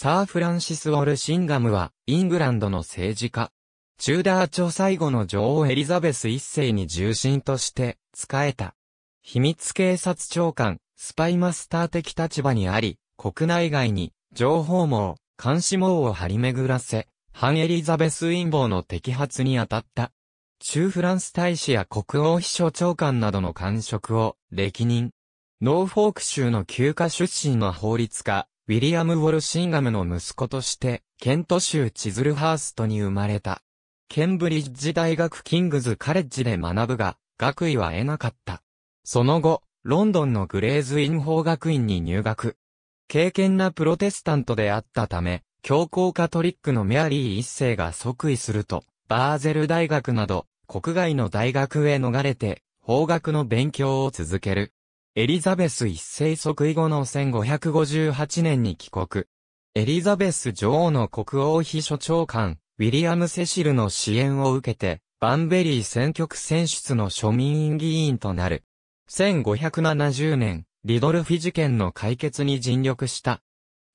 サー・フランシス・ウォルシンガムは、イングランドの政治家。チューダー朝最後の女王エリザベス一世に重臣として、仕えた。秘密警察長官、スパイマスター的立場にあり、国内外に、情報網、監視網を張り巡らせ、反エリザベス陰謀の摘発に当たった。中フランス大使や国王秘書長官などの官職を歴任。ノーフォーク州の休暇出身の法律家、ウィリアム・ウォルシンガムの息子として、ケント州チズルハーストに生まれた。ケンブリッジ大学キングズカレッジで学ぶが、学位は得なかった。その後、ロンドンのグレーズイン法学院に入学。敬虔なプロテスタントであったため、教皇カトリックのメアリー一世が即位すると、バーゼル大学など、国外の大学へ逃れて、法学の勉強を続ける。エリザベス一世即位後の1558年に帰国。エリザベス女王の国王秘書長官、ウィリアム・セシルの支援を受けて、バンベリー選挙区選出の庶民院議員となる。1570年、リドルフィ事件の解決に尽力した。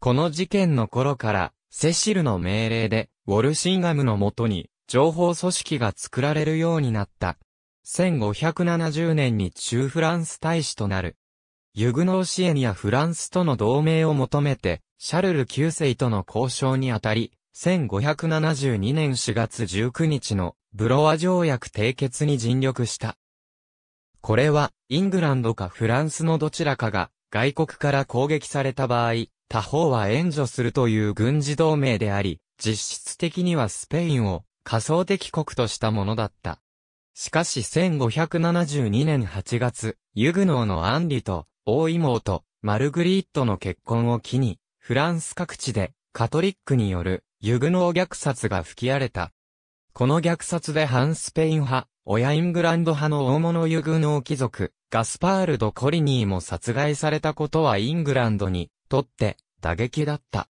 この事件の頃から、セシルの命令で、ウォルシンガムのもとに、情報組織が作られるようになった。1570年に中フランス大使となる。ユグノーシエニアフランスとの同盟を求めて、シャルル9世との交渉にあたり、1572年4月19日のブロワ条約締結に尽力した。これは、イングランドかフランスのどちらかが外国から攻撃された場合、他方は援助するという軍事同盟であり、実質的にはスペインを仮想敵国としたものだった。しかし1572年8月、ユグノーのアンリと、大妹、マルグリットの結婚を機に、フランス各地で、カトリックによる、ユグノー虐殺が吹き荒れた。この虐殺で反スペイン派、親イングランド派の大物ユグノー貴族、ガスパール・ド・コリニーも殺害されたことはイングランドに、とって、打撃だった。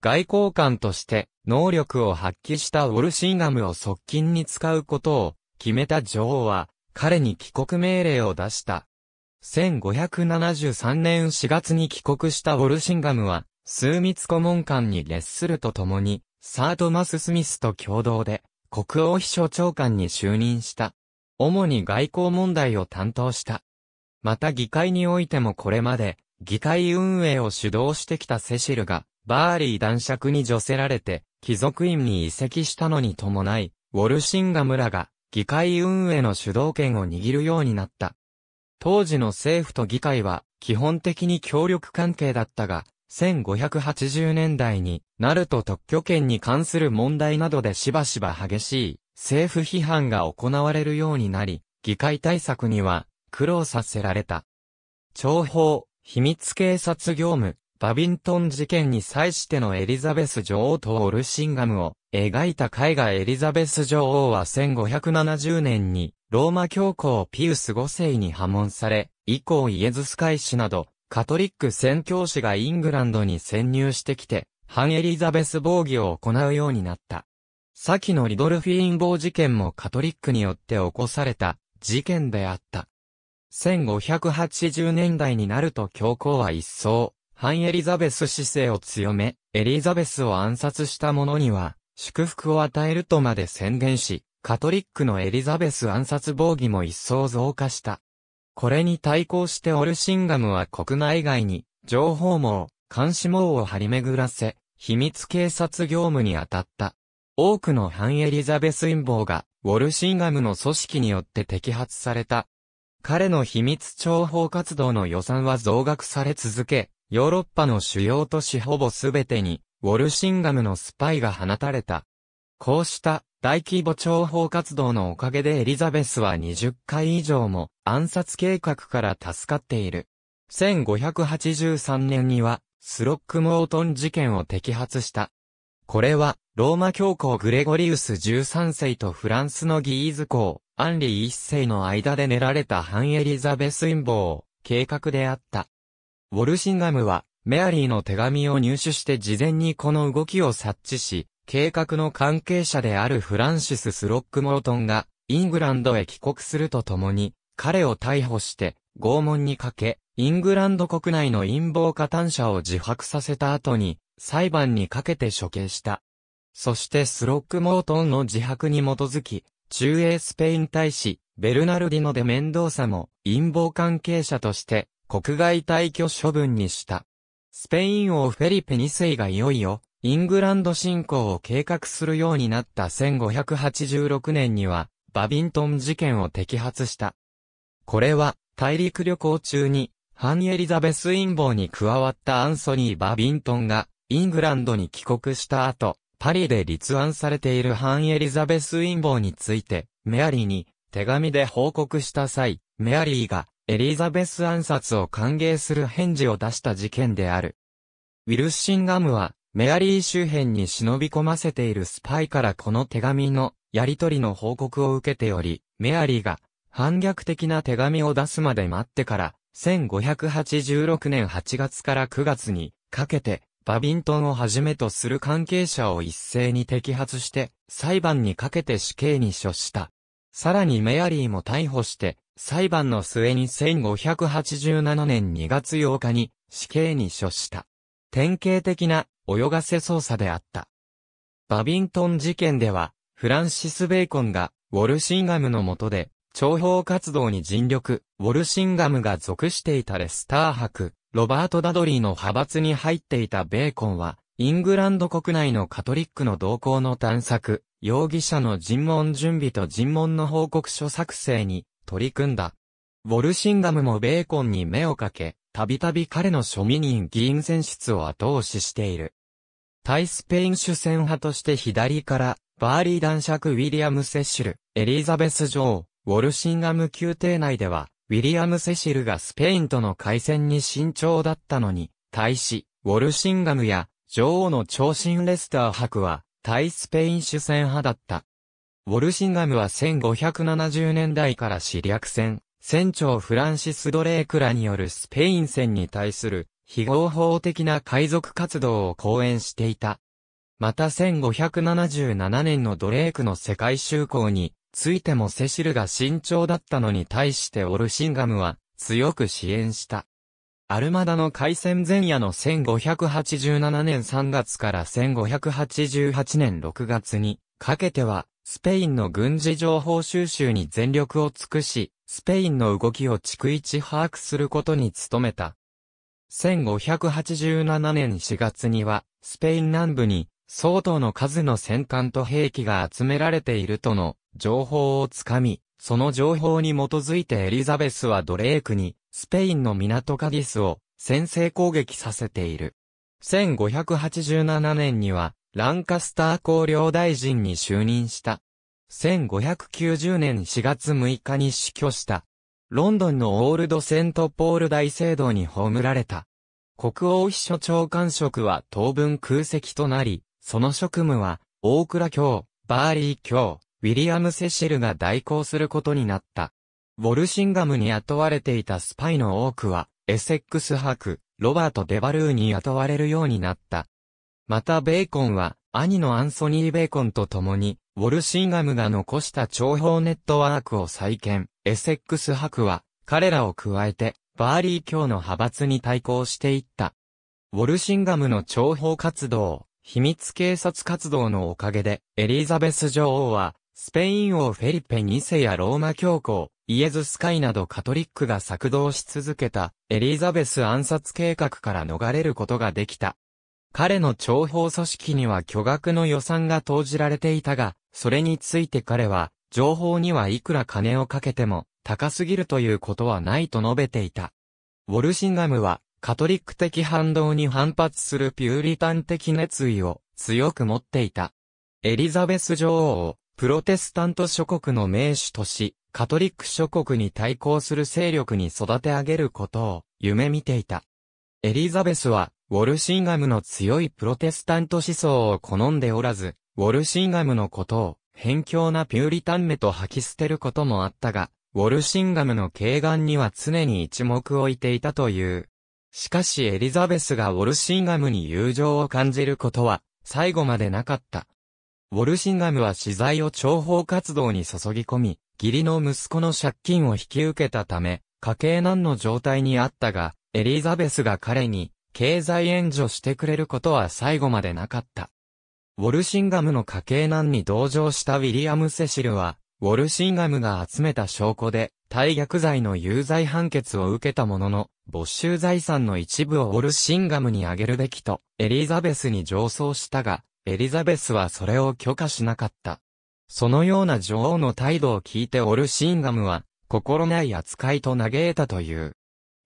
外交官として、能力を発揮したウォルシンガムを側近に使うことを、決めた女王は、彼に帰国命令を出した。1573年4月に帰国したウォルシンガムは、数密顧問官に列するとともに、サートマス・スミスと共同で、国王秘書長官に就任した。主に外交問題を担当した。また議会においてもこれまで、議会運営を主導してきたセシルが、バーリー男爵に除せられて、貴族院に移籍したのに伴い、ウォルシンガムらが、議会運営の主導権を握るようになった。当時の政府と議会は基本的に協力関係だったが、1580年代になると特許権に関する問題などでしばしば激しい政府批判が行われるようになり、議会対策には苦労させられた。情報、秘密警察業務、バビントン事件に際してのエリザベス女王とオルシンガムを描いた絵画エリザベス女王は1570年にローマ教皇ピウス5世に破門され、以降イエズス会士などカトリック宣教師がイングランドに潜入してきて、反エリザベス防御を行うようになった。先のリドルフィーン防事件もカトリックによって起こされた事件であった。1580年代になると教皇は一層反エリザベス姿勢を強め、エリザベスを暗殺した者には、祝福を与えるとまで宣言し、カトリックのエリザベス暗殺防御も一層増加した。これに対抗してオルシンガムは国内外に、情報網、監視網を張り巡らせ、秘密警察業務に当たった。多くの反エリザベス陰謀が、ウォルシンガムの組織によって摘発された。彼の秘密諜報活動の予算は増額され続け、ヨーロッパの主要都市ほぼすべてに、ウォルシンガムのスパイが放たれた。こうした大規模諜報活動のおかげでエリザベスは20回以上も暗殺計画から助かっている。1583年にはスロックモートン事件を摘発した。これはローマ教皇グレゴリウス13世とフランスのギーズ公アンリー1世の間で練られた反エリザベス陰謀計画であった。ウォルシンガムは、メアリーの手紙を入手して事前にこの動きを察知し、計画の関係者であるフランシス・スロックモートンが、イングランドへ帰国するとともに、彼を逮捕して、拷問にかけ、イングランド国内の陰謀加担者を自白させた後に、裁判にかけて処刑した。そしてスロックモートンの自白に基づき、中英スペイン大使、ベルナルディノで面倒さも、陰謀関係者として、国外退去処分にした。スペイン王フェリペ2世がいよいよ、イングランド侵攻を計画するようになった1586年には、バビントン事件を摘発した。これは、大陸旅行中に、ハンエリザベス陰謀に加わったアンソニー・バビントンが、イングランドに帰国した後、パリで立案されているハンエリザベス陰謀について、メアリーに手紙で報告した際、メアリーがエリザベス暗殺を歓迎する返事を出した事件である。ウィルシンガムは、メアリー周辺に忍び込ませているスパイからこの手紙のやり取りの報告を受けており、メアリーが反逆的な手紙を出すまで待ってから、1586年8月から9月にかけて、バビントンをはじめとする関係者を一斉に摘発して、裁判にかけて死刑に処した。さらにメアリーも逮捕して、裁判の末に1587年2月8日に死刑に処した。典型的な泳がせ捜査であった。バビントン事件では、フランシス・ベーコンがウォルシンガムの下で、諜報活動に尽力、ウォルシンガムが属していたレスター博、ロバート・ダドリーの派閥に入っていたベーコンは、イングランド国内のカトリックの動向の探索、容疑者の尋問準備と尋問の報告書作成に取り組んだ。ウォルシンガムもベーコンに目をかけ、たびたび彼の庶民人議員選出を後押ししている。対スペイン主戦派として左から、バーリー男爵ウィリアム・セシル、エリザベス女王、ウォルシンガム宮廷内では、ウィリアム・セシルがスペインとの海戦に慎重だったのに、対し、ウォルシンガムや、女王の長身レスター博は、対スペイン主戦派だった。ウォルシンガムは1570年代から死略戦、船長フランシス・ドレークらによるスペイン船に対する非合法的な海賊活動を講演していた。また1577年のドレークの世界就航についてもセシルが慎重だったのに対してオルシンガムは強く支援した。アルマダの海戦前夜の1587年3月から1588年6月にかけてはスペインの軍事情報収集に全力を尽くし、スペインの動きを逐一把握することに努めた。1587年4月には、スペイン南部に、相当の数の戦艦と兵器が集められているとの情報をつかみ、その情報に基づいてエリザベスはドレークに、スペインの港カディスを先制攻撃させている。1587年には、ランカスター公領大臣に就任した。1590年4月6日に死去した。ロンドンのオールドセントポール大聖堂に葬られた。国王秘書長官職は当分空席となり、その職務は、大倉教、バーリー教、ウィリアム・セシルが代行することになった。ウォルシンガムに雇われていたスパイの多くは、エセックス博、ロバート・デバルーに雇われるようになった。またベーコンは、兄のアンソニー・ベーコンと共に、ウォルシンガムが残した諜報ネットワークを再建、エセックス博は、彼らを加えて、バーリー教の派閥に対抗していった。ウォルシンガムの諜報活動、秘密警察活動のおかげで、エリザベス女王は、スペイン王フェリペ2世やローマ教皇、イエズス会などカトリックが策動し続けたエリザベス暗殺計画から逃れることができた。彼の諜報組織には巨額の予算が投じられていたが、それについて彼は、情報にはいくら金をかけても、高すぎるということはないと述べていた。ウォルシンガムは、カトリック的反動に反発するピューリタン的熱意を強く持っていた。エリザベス女王をプロテスタント諸国の名手とし、カトリック諸国に対抗する勢力に育て上げることを夢見ていた。エリザベスはウォルシンガムの強いプロテスタント思想を好んでおらず、ウォルシンガムのことを、偏境なピューリタンメと吐き捨てることもあったが、ウォルシンガムの軽眼には常に一目置いていたという。しかしエリザベスがウォルシンガムに友情を感じることは、最後までなかった。ウォルシンガムは資材を重報活動に注ぎ込み、義理の息子の借金を引き受けたため、家計難の状態にあったが、エリザベスが彼に、経済援助してくれることは最後までなかった。ウォルシンガムの家計難に同情したウィリアム・セシルは、ウォルシンガムが集めた証拠で、大逆罪の有罪判決を受けたものの、没収財産の一部をウォルシンガムにあげるべきと、エリザベスに上奏したが、エリザベスはそれを許可しなかった。そのような女王の態度を聞いてウォルシンガムは、心ない扱いと嘆いたという。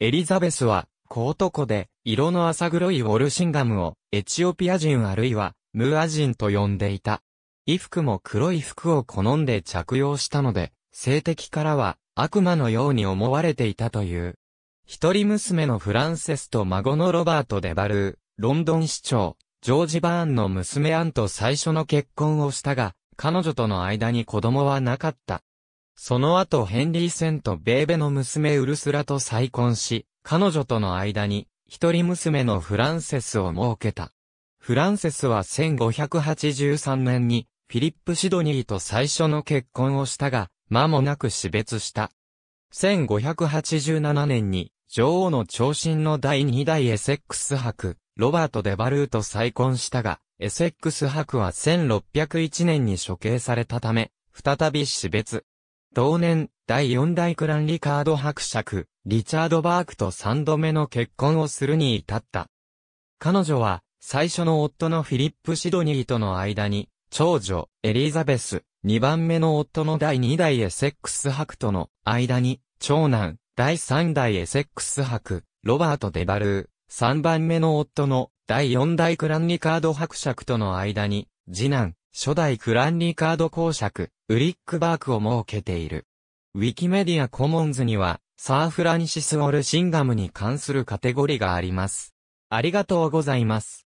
エリザベスは、小男湖で、色の浅黒いウォルシンガムを、エチオピア人あるいは、ムーア人と呼んでいた。衣服も黒い服を好んで着用したので、性的からは、悪魔のように思われていたという。一人娘のフランセスと孫のロバート・デバルー、ロンドン市長、ジョージ・バーンの娘アンと最初の結婚をしたが、彼女との間に子供はなかった。その後ヘンリーセント・ベーベの娘ウルスラと再婚し、彼女との間に、一人娘のフランセスを設けた。フランセスは1583年に、フィリップ・シドニーと最初の結婚をしたが、間もなく死別した。1587年に、女王の長身の第2代エセックス伯、ロバート・デバルーと再婚したが、エセックス伯は1601年に処刑されたため、再び死別。同年、第四代クラン・リカード伯爵、リチャード・バークと三度目の結婚をするに至った。彼女は、最初の夫のフィリップ・シドニーとの間に、長女、エリザベス、二番目の夫の第二代エセックス伯との間に、長男、第三代エセックス伯、ロバート・デバルー、三番目の夫の第四代クラン・リカード伯爵との間に、次男、初代クランリーカード公爵、ウリックバークを設けている。ウィキメディアコモンズには、サー・フランシス・オルシンガムに関するカテゴリがあります。ありがとうございます。